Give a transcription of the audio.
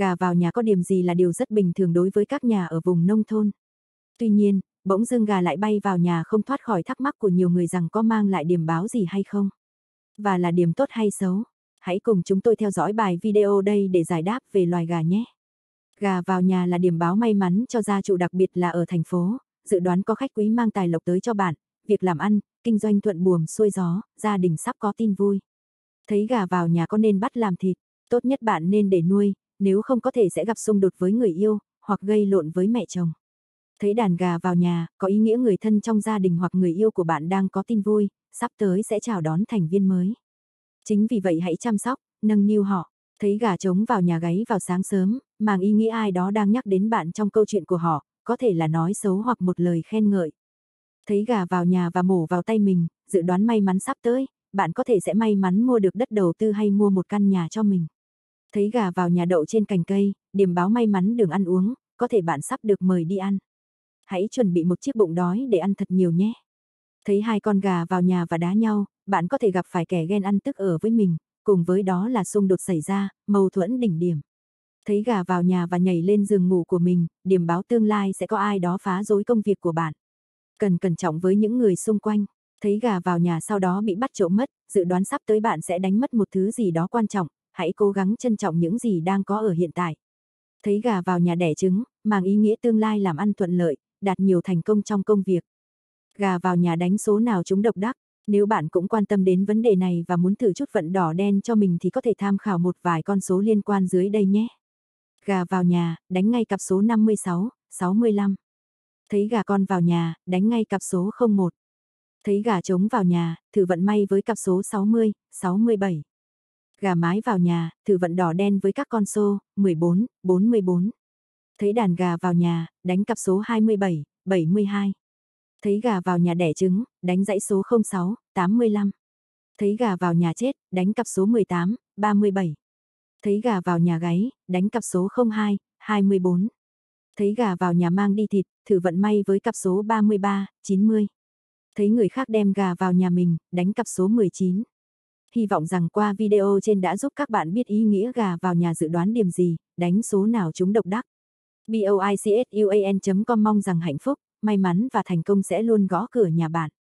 gà vào nhà có điểm gì là điều rất bình thường đối với các nhà ở vùng nông thôn. Tuy nhiên, bỗng dưng gà lại bay vào nhà không thoát khỏi thắc mắc của nhiều người rằng có mang lại điểm báo gì hay không. Và là điểm tốt hay xấu. Hãy cùng chúng tôi theo dõi bài video đây để giải đáp về loài gà nhé. Gà vào nhà là điểm báo may mắn cho gia chủ đặc biệt là ở thành phố, dự đoán có khách quý mang tài lộc tới cho bạn, việc làm ăn, kinh doanh thuận buồm xuôi gió, gia đình sắp có tin vui. Thấy gà vào nhà có nên bắt làm thịt, tốt nhất bạn nên để nuôi, nếu không có thể sẽ gặp xung đột với người yêu, hoặc gây lộn với mẹ chồng. Thấy đàn gà vào nhà, có ý nghĩa người thân trong gia đình hoặc người yêu của bạn đang có tin vui, sắp tới sẽ chào đón thành viên mới. Chính vì vậy hãy chăm sóc, nâng niu họ. Thấy gà trống vào nhà gáy vào sáng sớm, mang ý nghĩa ai đó đang nhắc đến bạn trong câu chuyện của họ, có thể là nói xấu hoặc một lời khen ngợi. Thấy gà vào nhà và mổ vào tay mình, dự đoán may mắn sắp tới, bạn có thể sẽ may mắn mua được đất đầu tư hay mua một căn nhà cho mình thấy gà vào nhà đậu trên cành cây, điểm báo may mắn đường ăn uống, có thể bạn sắp được mời đi ăn. Hãy chuẩn bị một chiếc bụng đói để ăn thật nhiều nhé. Thấy hai con gà vào nhà và đá nhau, bạn có thể gặp phải kẻ ghen ăn tức ở với mình, cùng với đó là xung đột xảy ra, mâu thuẫn đỉnh điểm. Thấy gà vào nhà và nhảy lên giường ngủ của mình, điểm báo tương lai sẽ có ai đó phá rối công việc của bạn. Cần cẩn trọng với những người xung quanh, thấy gà vào nhà sau đó bị bắt trộm mất, dự đoán sắp tới bạn sẽ đánh mất một thứ gì đó quan trọng, hãy cố gắng trân trọng những gì đang có ở hiện tại. Thấy gà vào nhà đẻ trứng, mang ý nghĩa tương lai làm ăn thuận lợi, đạt nhiều thành công trong công việc. Gà vào nhà đánh số nào chúng độc đắc, nếu bạn cũng quan tâm đến vấn đề này và muốn thử chút vận đỏ đen cho mình thì có thể tham khảo một vài con số liên quan dưới đây nhé. Gà vào nhà, đánh ngay cặp số 56, 65. Thấy gà con vào nhà, đánh ngay cặp số 01. Thấy gà trống vào nhà, thử vận may với cặp số 60, 67 gà mái vào nhà, thử vận đỏ đen với các con số, 14, 44. Thấy đàn gà vào nhà, đánh cặp số 27, 72. Thấy gà vào nhà đẻ trứng, đánh dãy số 06, 85. Thấy gà vào nhà chết, đánh cặp số 18, 37. Thấy gà vào nhà gáy, đánh cặp số 02, 24. Thấy gà vào nhà mang đi thịt, thử vận may với cặp số 33, 90. Thấy người khác đem gà vào nhà mình, đánh cặp số 19 hy vọng rằng qua video trên đã giúp các bạn biết ý nghĩa gà vào nhà dự đoán điểm gì, đánh số nào chúng độc đắc. boicsuan.com mong rằng hạnh phúc, may mắn và thành công sẽ luôn gõ cửa nhà bạn.